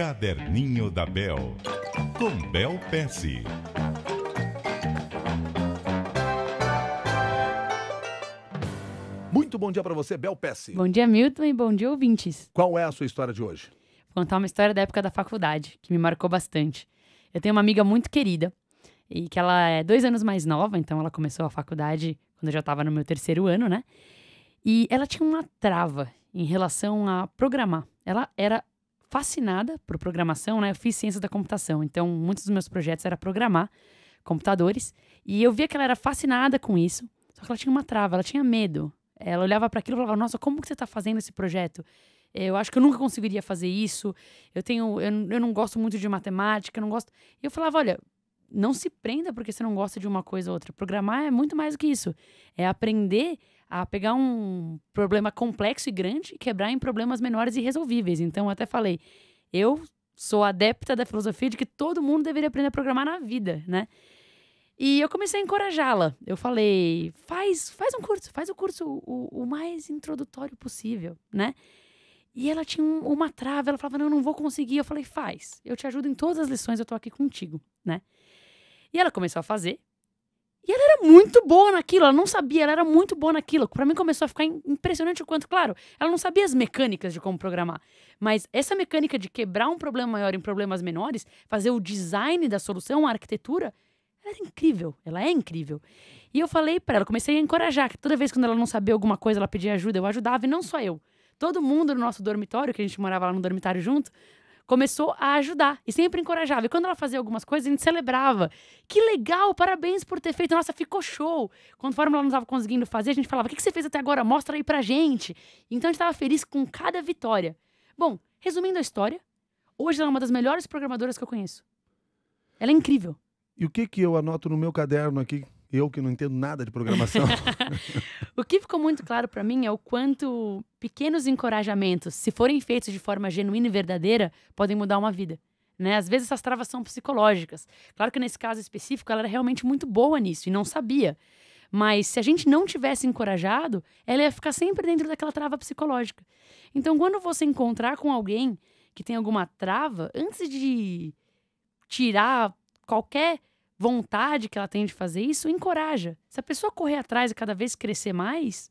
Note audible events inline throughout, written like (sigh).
Caderninho da Bel, com Bel Pesce. Muito bom dia para você, Bel Pesce. Bom dia, Milton, e bom dia, ouvintes. Qual é a sua história de hoje? Vou contar uma história da época da faculdade, que me marcou bastante. Eu tenho uma amiga muito querida, e que ela é dois anos mais nova, então ela começou a faculdade quando eu já estava no meu terceiro ano, né? E ela tinha uma trava em relação a programar. Ela era fascinada por programação, né? Eu fiz ciência da computação, então muitos dos meus projetos era programar computadores. E eu via que ela era fascinada com isso, só que ela tinha uma trava, ela tinha medo. Ela olhava para aquilo e falava: Nossa, como que você está fazendo esse projeto? Eu acho que eu nunca conseguiria fazer isso. Eu tenho, eu, eu não gosto muito de matemática, eu não gosto. E eu falava: Olha, não se prenda porque você não gosta de uma coisa ou outra. Programar é muito mais do que isso. É aprender a pegar um problema complexo e grande e quebrar em problemas menores e resolvíveis. Então, eu até falei, eu sou adepta da filosofia de que todo mundo deveria aprender a programar na vida, né? E eu comecei a encorajá-la. Eu falei, faz, faz um curso, faz um curso o curso o, mais introdutório possível, né? E ela tinha um, uma trava, ela falava, não, eu não vou conseguir. Eu falei, faz, eu te ajudo em todas as lições, eu tô aqui contigo, né? E ela começou a fazer. E ela era muito boa naquilo, ela não sabia, ela era muito boa naquilo. Para mim começou a ficar impressionante o quanto, claro, ela não sabia as mecânicas de como programar, mas essa mecânica de quebrar um problema maior em problemas menores, fazer o design da solução, a arquitetura, ela era incrível, ela é incrível. E eu falei para ela, comecei a encorajar, que toda vez quando ela não sabia alguma coisa, ela pedia ajuda, eu ajudava, e não só eu. Todo mundo no nosso dormitório, que a gente morava lá no dormitório junto, começou a ajudar e sempre encorajava. E quando ela fazia algumas coisas, a gente celebrava. Que legal, parabéns por ter feito. Nossa, ficou show. Quando a Fórmula não estava conseguindo fazer, a gente falava: o que, que você fez até agora? Mostra aí pra gente. Então a gente estava feliz com cada vitória. Bom, resumindo a história, hoje ela é uma das melhores programadoras que eu conheço. Ela é incrível. E o que, que eu anoto no meu caderno aqui eu que não entendo nada de programação. (laughs) o que ficou muito claro para mim é o quanto pequenos encorajamentos, se forem feitos de forma genuína e verdadeira, podem mudar uma vida. Né? Às vezes essas travas são psicológicas. Claro que nesse caso específico ela era realmente muito boa nisso e não sabia. Mas se a gente não tivesse encorajado, ela ia ficar sempre dentro daquela trava psicológica. Então, quando você encontrar com alguém que tem alguma trava, antes de tirar qualquer vontade que ela tem de fazer isso encoraja. Se a pessoa correr atrás e cada vez crescer mais,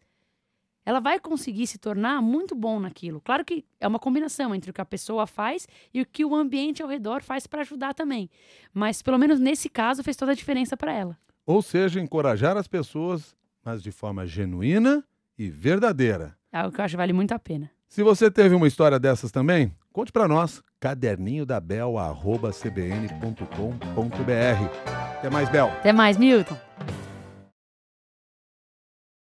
ela vai conseguir se tornar muito bom naquilo. Claro que é uma combinação entre o que a pessoa faz e o que o ambiente ao redor faz para ajudar também. Mas pelo menos nesse caso fez toda a diferença para ela. Ou seja, encorajar as pessoas, mas de forma genuína e verdadeira. É algo que eu acho que vale muito a pena. Se você teve uma história dessas também, conte para nós, caderninho da @cbn.com.br até mais, Bel. Até mais, Milton.